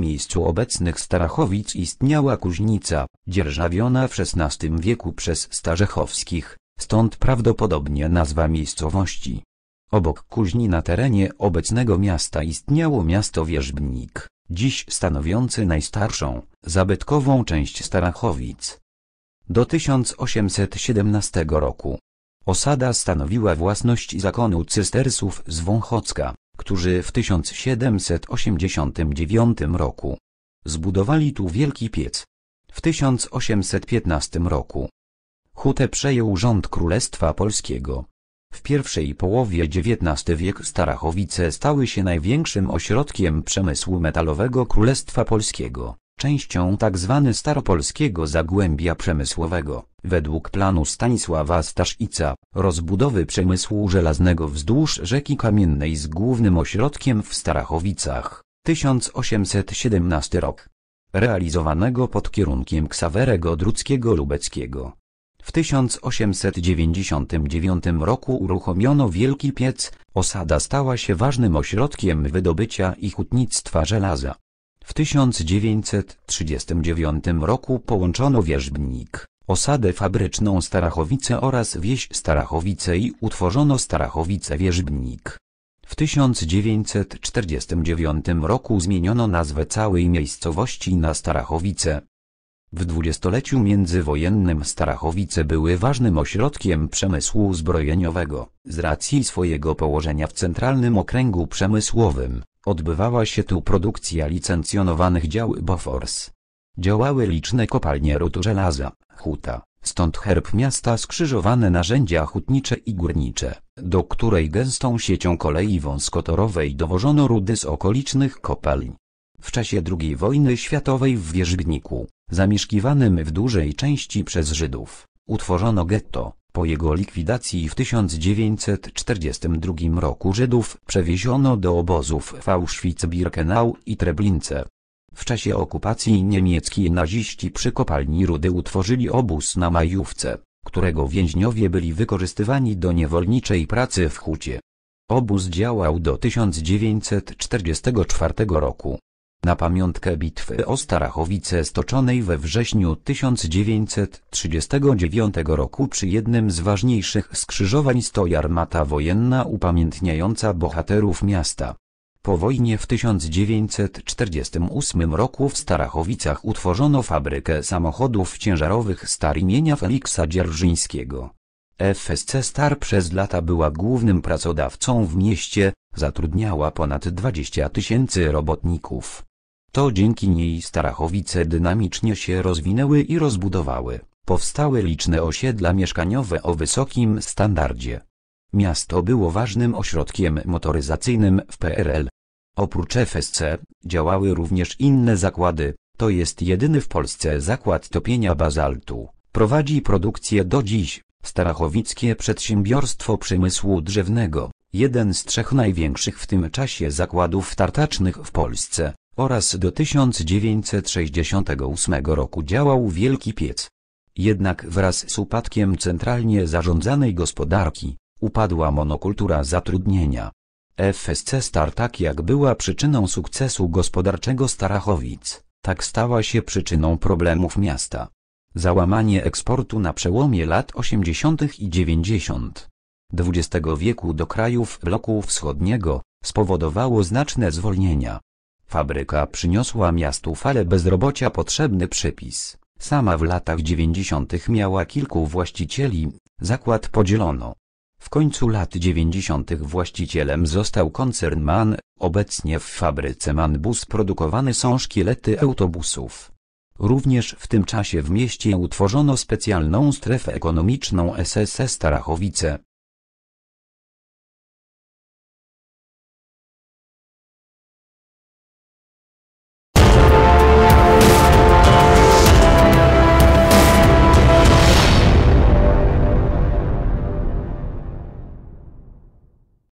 w miejscu obecnych Starachowic istniała Kuźnica, dzierżawiona w XVI wieku przez Starzechowskich, stąd prawdopodobnie nazwa miejscowości. Obok Kuźni na terenie obecnego miasta istniało miasto Wierzbnik, dziś stanowiący najstarszą, zabytkową część Starachowic. Do 1817 roku osada stanowiła własność zakonu cystersów z Wąchocka którzy w 1789 roku zbudowali tu wielki piec. W 1815 roku hutę przejął rząd Królestwa Polskiego. W pierwszej połowie XIX wieku Starachowice stały się największym ośrodkiem przemysłu metalowego Królestwa Polskiego częścią tzw. Tak staropolskiego zagłębia przemysłowego, według planu Stanisława Staszica, rozbudowy przemysłu żelaznego wzdłuż rzeki Kamiennej z głównym ośrodkiem w Starachowicach, 1817 rok. Realizowanego pod kierunkiem Ksawerego Druckiego Lubeckiego. W 1899 roku uruchomiono wielki piec, osada stała się ważnym ośrodkiem wydobycia i hutnictwa żelaza. W 1939 roku połączono Wierzbnik, osadę fabryczną Starachowice oraz wieś Starachowice i utworzono Starachowice-Wierzbnik. W 1949 roku zmieniono nazwę całej miejscowości na Starachowice. W dwudziestoleciu międzywojennym Starachowice były ważnym ośrodkiem przemysłu zbrojeniowego, z racji swojego położenia w centralnym okręgu przemysłowym. Odbywała się tu produkcja licencjonowanych dział Bofors. Działały liczne kopalnie rud żelaza, huta, stąd herb miasta skrzyżowane narzędzia hutnicze i górnicze, do której gęstą siecią kolei wąskotorowej dowożono rudy z okolicznych kopalń. W czasie II wojny światowej w Wierzbniku, zamieszkiwanym w dużej części przez Żydów, utworzono getto, po jego likwidacji w 1942 roku Żydów przewieziono do obozów w Auschwitz-Birkenau i Treblince. W czasie okupacji niemieckiej naziści przy kopalni rudy utworzyli obóz na Majówce, którego więźniowie byli wykorzystywani do niewolniczej pracy w hucie. Obóz działał do 1944 roku na pamiątkę bitwy o Starachowice stoczonej we wrześniu 1939 roku przy jednym z ważniejszych skrzyżowań stoi armata wojenna upamiętniająca bohaterów miasta. Po wojnie w 1948 roku w Starachowicach utworzono fabrykę samochodów ciężarowych star imienia Feliksa Dzierżyńskiego. FSC Star przez lata była głównym pracodawcą w mieście, zatrudniała ponad 20 tysięcy robotników. To dzięki niej Starachowice dynamicznie się rozwinęły i rozbudowały. Powstały liczne osiedla mieszkaniowe o wysokim standardzie. Miasto było ważnym ośrodkiem motoryzacyjnym w PRL. Oprócz FSC, działały również inne zakłady, to jest jedyny w Polsce zakład topienia bazaltu. Prowadzi produkcję do dziś, Starachowickie Przedsiębiorstwo Przemysłu Drzewnego, jeden z trzech największych w tym czasie zakładów tartacznych w Polsce oraz do 1968 roku działał Wielki Piec. Jednak wraz z upadkiem centralnie zarządzanej gospodarki, upadła monokultura zatrudnienia. FSC Star tak jak była przyczyną sukcesu gospodarczego Starachowic, tak stała się przyczyną problemów miasta. Załamanie eksportu na przełomie lat 80. i 90. XX wieku do krajów bloku wschodniego, spowodowało znaczne zwolnienia. Fabryka przyniosła miastu falę bezrobocia potrzebny przypis. Sama w latach 90. miała kilku właścicieli, zakład podzielono. W końcu lat 90. właścicielem został koncern MAN, obecnie w fabryce MAN Bus produkowane są szkielety autobusów. Również w tym czasie w mieście utworzono specjalną strefę ekonomiczną SSS Starachowice.